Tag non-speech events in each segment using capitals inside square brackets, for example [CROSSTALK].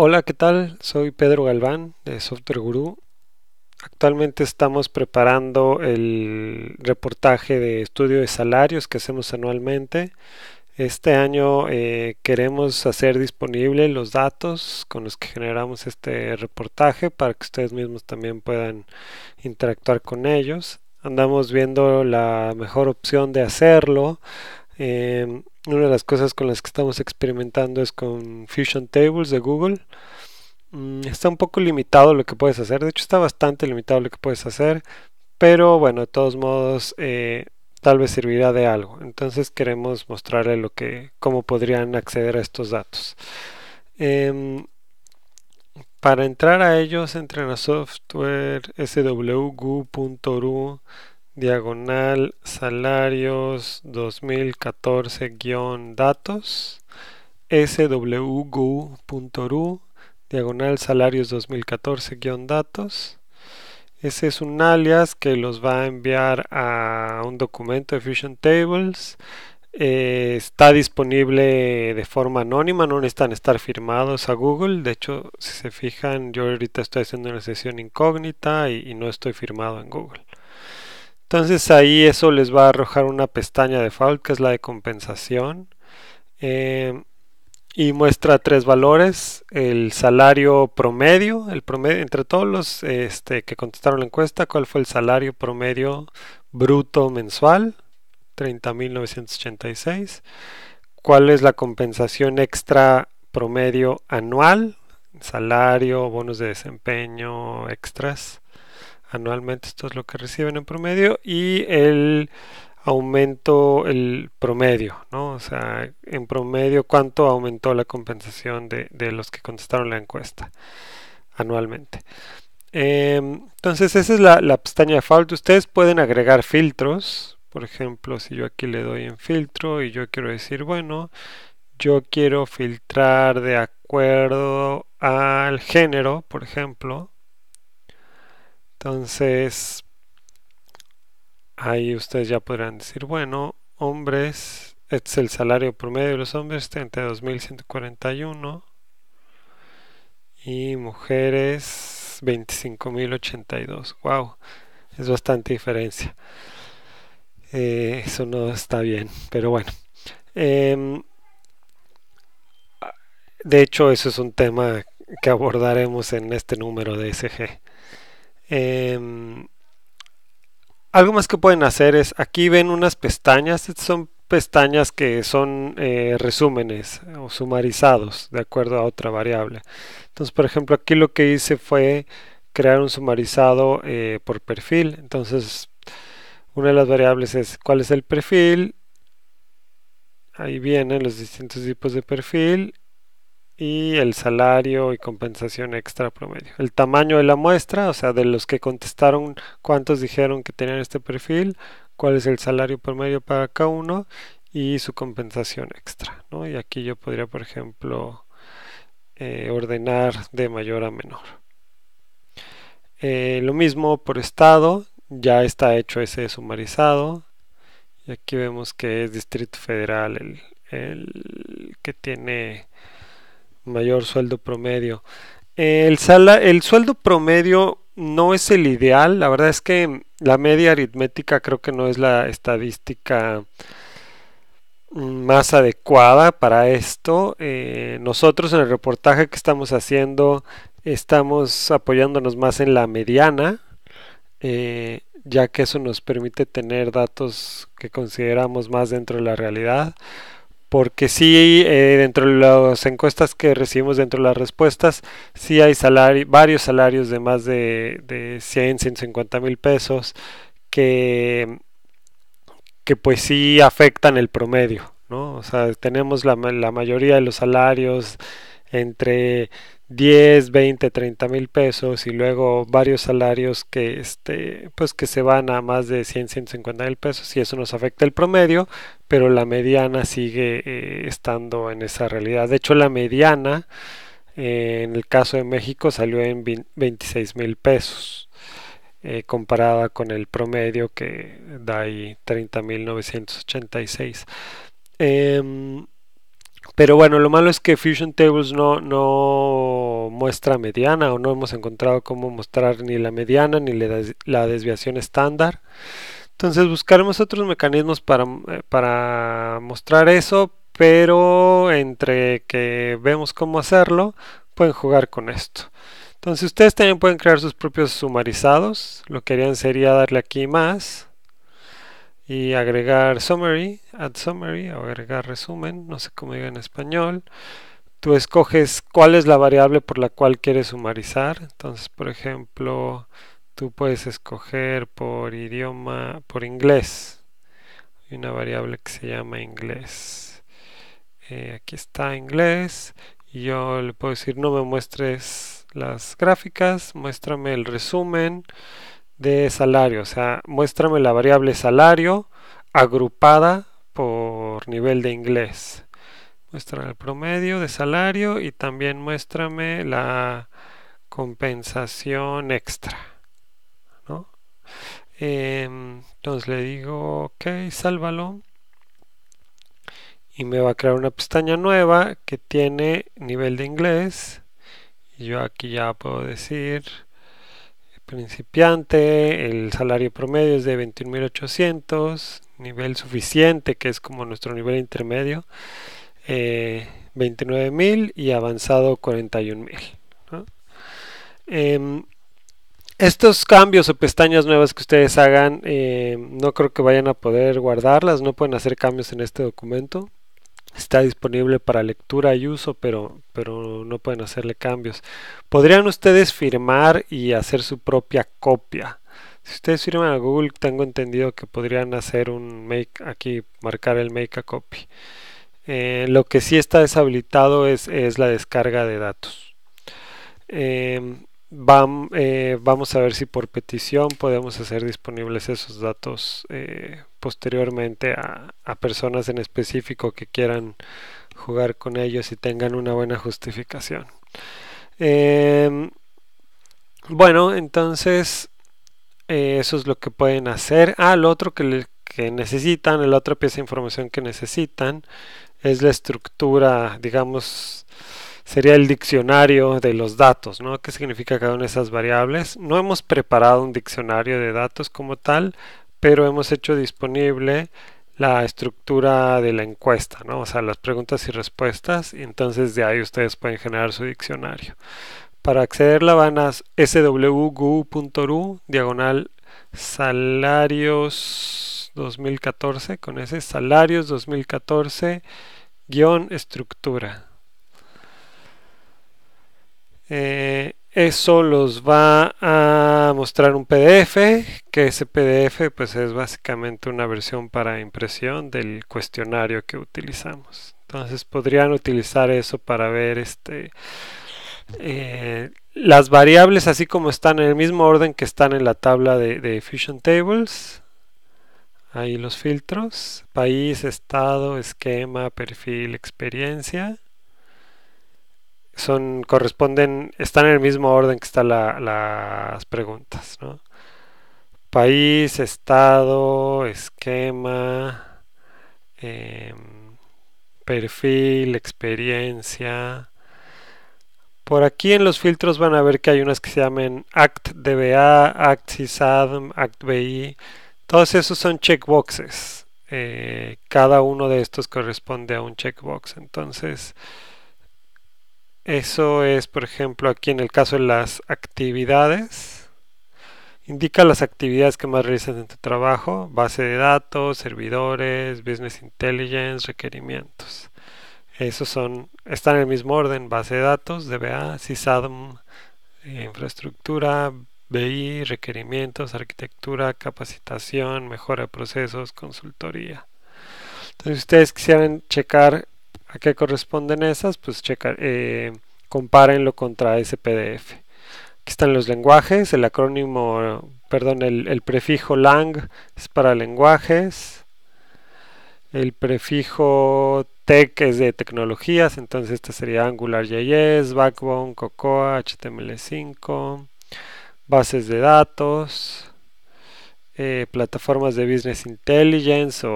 Hola, ¿qué tal? Soy Pedro Galván de Software Guru. Actualmente estamos preparando el reportaje de estudio de salarios que hacemos anualmente. Este año eh, queremos hacer disponibles los datos con los que generamos este reportaje para que ustedes mismos también puedan interactuar con ellos. Andamos viendo la mejor opción de hacerlo Em, una de las cosas con las que estamos experimentando es con Fusion Tables de Google. Mm, está un poco limitado lo que puedes hacer, de hecho está bastante limitado lo que puedes hacer, pero bueno, de todos modos eh, tal vez servirá de algo. Entonces queremos mostrarle lo que, cómo podrían acceder a estos datos. Em, para entrar a ellos entren a software swgu.ru diagonal salarios 2014-datos swgu.ru diagonal salarios 2014-datos ese es un alias que los va a enviar a un documento de Fusion Tables eh, está disponible de forma anónima, no necesitan estar firmados a Google. De hecho, si se fijan, yo ahorita estoy haciendo una sesión incógnita y no estoy firmado en Google. Entonces ahí eso les va a arrojar una pestaña de fault que es la de compensación. Eh, y muestra tres valores, el salario promedio, entre todos los este, que contestaron la encuesta, cuál fue el salario promedio bruto mensual, 30.986, cuál es la compensación extra promedio anual, salario, bonos de desempeño, extras, anualmente esto es lo que reciben en promedio y el aumento, el promedio, ¿no? O sea, en promedio cuánto aumentó la compensación de, los que contestaron la encuesta anualmente. Em, entonces esa es la, la pestaña fault Ustedes pueden agregar filtros. Por ejemplo, si yo aquí le doy en filtro y yo quiero decir, bueno, yo quiero filtrar de acuerdo al género, por ejemplo entonces, ahí ustedes ya podrán decir, bueno, hombres, este es el salario promedio de los hombres, 32.141. Y mujeres, 25.082. ¡Wow! Es bastante diferencia. Eh, eso no está bien, pero bueno. Em, de hecho, eso es un tema que abordaremos en este número de SG. Em, algo más que pueden hacer es, aquí ven unas pestañas, son pestañas que son eh, resúmenes o sumarizados de acuerdo a otra variable. Entonces, por ejemplo, aquí lo que hice fue crear un sumarizado eh, por perfil. Entonces, una de las variables es cuál es el perfil. Ahí vienen los distintos tipos de perfil y el salario y compensación extra promedio. El tamaño de la muestra, o sea, de los que contestaron, cuántos dijeron que tenían este perfil, cuál es el salario promedio para cada uno y su compensación extra. ¿no? Y aquí yo podría, por ejemplo, eh, ordenar de mayor a menor. Eh, lo mismo por estado, ya está hecho ese sumarizado. Y aquí vemos que es Distrito Federal el, el que tiene mayor sueldo promedio. El, sala, el sueldo promedio no es el ideal, la verdad es que la media aritmética creo que no es la estadística mm, más adecuada para esto. Eh, nosotros en el reportaje que estamos haciendo estamos apoyándonos más en la mediana, eh, ya que eso nos permite tener datos que consideramos más dentro de la realidad porque sí, eh, dentro de las encuestas que recibimos, dentro de las respuestas, sí hay varios salarios de más de, 100, 150 mil pesos que, que pues sí afectan el promedio, ¿no? O sea, tenemos la, la mayoría de los salarios entre 10, 20, 30 mil pesos y luego varios salarios que, este, pues que se van a más de 100, 150 mil pesos y eso nos afecta el promedio, pero la mediana sigue eh, estando en esa realidad. De hecho, la mediana eh, en el caso de México salió en 26 mil pesos. Eh, comparada con el promedio que da ahí 30.986. Eh, em, pero bueno, lo malo es que Fusion Tables no, no muestra mediana o no hemos encontrado cómo mostrar ni la mediana ni la desviación estándar. Entonces buscaremos otros mecanismos para, eh, para mostrar eso, pero entre que vemos cómo hacerlo, pueden jugar con esto. Entonces ustedes también pueden crear sus propios sumarizados. Lo que harían sería darle aquí más y agregar summary, add summary o agregar resumen, no sé cómo diga en español tú escoges cuál es la variable por la cual quieres sumarizar. Entonces, por ejemplo, tú puedes escoger por idioma, por inglés. Hay una variable que se llama inglés. Eh, aquí está inglés. Y yo le puedo decir no me muestres las gráficas, muéstrame el resumen de salario. O sea, muéstrame la variable salario agrupada por nivel de inglés muestra el promedio de salario y también muéstrame la compensación extra. ¿no? Em, entonces le digo, ok, sálvalo. Y me va a crear una pestaña nueva que tiene nivel de inglés. yo aquí ya puedo decir principiante, el salario promedio es de 21.800, nivel suficiente que es como nuestro nivel intermedio. 29.000 y avanzado 41.000. Em, estos cambios o pestañas nuevas que ustedes hagan, em, no creo que vayan a poder guardarlas, no pueden hacer cambios en este documento. Está disponible para lectura y uso, pero, pero no pueden hacerle cambios. Podrían ustedes firmar y hacer su propia copia. Si ustedes firman a Google, tengo entendido que podrían hacer un make aquí, marcar el make a copy. Eh, lo que sí está deshabilitado es, la descarga de datos. Em, eh, vamos a ver si por petición podemos hacer disponibles esos datos eh, posteriormente a, personas en específico que quieran jugar con ellos y tengan una buena justificación. Em, bueno, entonces eso es lo que pueden hacer. Ah, lo otro que, que necesitan, la otra pieza de información que necesitan es la estructura, digamos, sería el diccionario de los datos, ¿no? ¿Qué significa cada una de esas variables? No hemos preparado un diccionario de datos como tal, pero hemos hecho disponible la estructura de la encuesta, ¿no? O sea, las preguntas y respuestas, y entonces de ahí ustedes pueden generar su diccionario. Para accederla van a swgu.ru diagonal salarios 2014, con ese salarios 2014 guión estructura. Eh, eso los va a mostrar un PDF, que ese PDF pues es básicamente una versión para impresión del cuestionario que utilizamos. Entonces podrían utilizar eso para ver este eh, las variables así como están en el mismo orden que están en la tabla de, de Fusion Tables ahí los filtros, país, estado, esquema, perfil, experiencia. Son, corresponden, están en el mismo orden que están las preguntas, País, estado, esquema, em, perfil, experiencia. Por aquí en los filtros van a ver que hay unas que se llaman ACT DBA, ACT ACT BI todos esos son checkboxes. Eh, cada uno de estos corresponde a un checkbox. Entonces, eso es, por ejemplo, aquí en el caso de las actividades. Indica las actividades que más realizas en tu trabajo, base de datos, servidores, business intelligence, requerimientos. Esos son, están en el mismo orden, base de datos, DBA, SysAdm, eh, infraestructura, BI, requerimientos, arquitectura, capacitación, mejora de procesos, consultoría. Entonces, si ustedes quisieran checar a qué corresponden esas, pues eh, compárenlo contra ese PDF. Aquí están los lenguajes, el acrónimo, perdón, el, el prefijo lang es para lenguajes, el prefijo tech es de tecnologías, entonces este sería AngularJS, Backbone, Cocoa, HTML5 bases de datos, eh, plataformas de business intelligence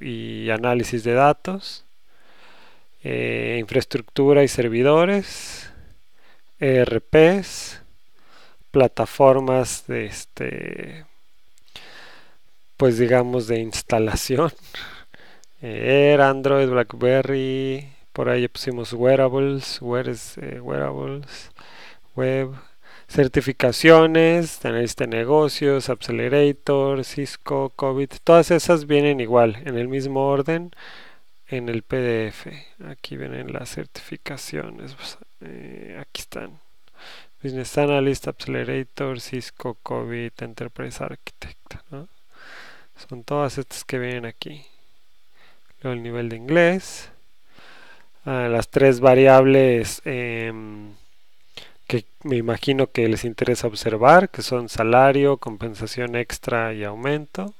y análisis de datos, eh, infraestructura y servidores, ERPs, plataformas de este, pues digamos de instalación, [LAUGHS] Air, Android, BlackBerry, por ahí pusimos wearables, eh, wearables, web, certificaciones, analista de negocios, Accelerator, Cisco, COVID, todas esas vienen igual, en el mismo orden, en el PDF. Aquí vienen las certificaciones, eh, aquí están. Business Analyst, Accelerator, Cisco, COVID, Enterprise Architect. Son todas estas que vienen aquí. Luego el nivel de inglés. Ah, las tres variables. Em, que me imagino que les interesa observar, que son salario, compensación extra y aumento.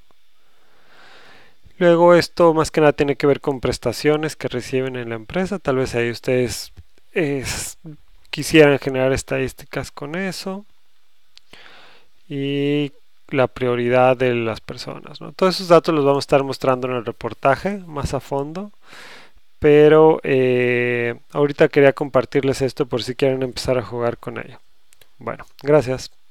Luego esto más que nada tiene que ver con prestaciones que reciben en la empresa. Tal vez ahí ustedes quisieran generar estadísticas con eso. Y la prioridad de las personas. Todos esos datos los vamos a estar mostrando en el reportaje más a fondo pero eh, ahorita quería compartirles esto por si quieren empezar a jugar con ello. Bueno, gracias.